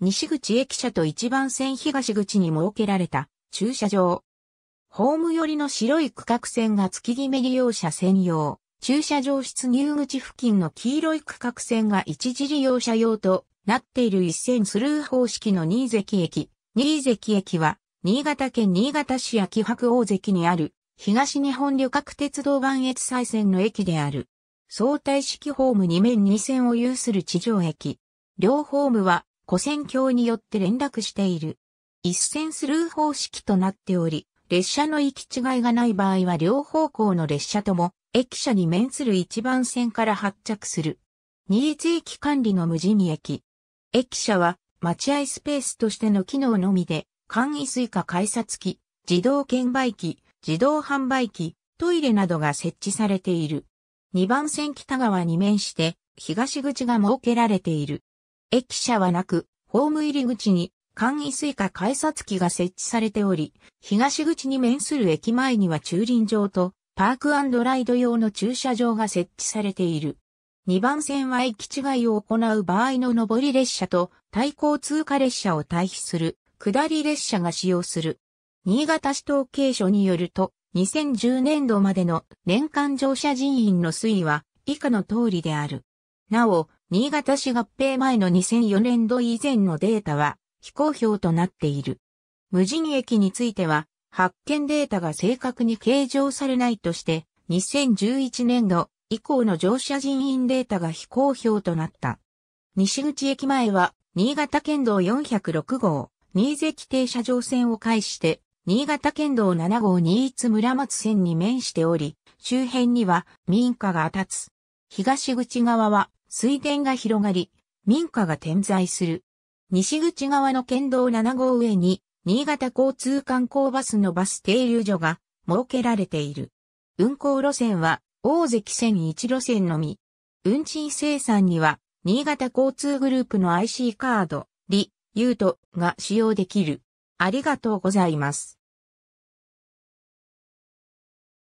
西口駅舎と一番線東口に設けられた駐車場。ホーム寄りの白い区画線が月決め利用者専用、駐車場出入口付近の黄色い区画線が一時利用者用となっている一線スルー方式の新関駅。新関駅は、新潟県新潟市秋白大関にある、東日本旅客鉄道磐越西線の駅である。相対式ホーム2面2線を有する地上駅。両ホームは古線橋によって連絡している。一線スルー方式となっており、列車の行き違いがない場合は両方向の列車とも、駅舎に面する一番線から発着する。新津駅管理の無人駅。駅舎は待合スペースとしての機能のみで、簡易スイカ改札機、自動券売機、自動販売機、トイレなどが設置されている。2番線北側に面して、東口が設けられている。駅舎はなく、ホーム入り口に簡易スイカ改札機が設置されており、東口に面する駅前には駐輪場とパークライド用の駐車場が設置されている。2番線は駅違いを行う場合の上り列車と対向通過列車を対比する下り列車が使用する。新潟市統計所によると、2010年度までの年間乗車人員の推移は以下の通りである。なお、新潟市合併前の2004年度以前のデータは非公表となっている。無人駅については、発見データが正確に計上されないとして、2011年度以降の乗車人員データが非公表となった。西口駅前は、新潟県道406号、新関停車場線を介して、新潟県道7号新津村松線に面しており、周辺には民家が立つ。東口側は水田が広がり、民家が点在する。西口側の県道7号上に、新潟交通観光バスのバス停留所が設けられている。運行路線は、大関線一路線のみ。運賃生産には、新潟交通グループの IC カード、リ、ユートが使用できる。ありがとうございます。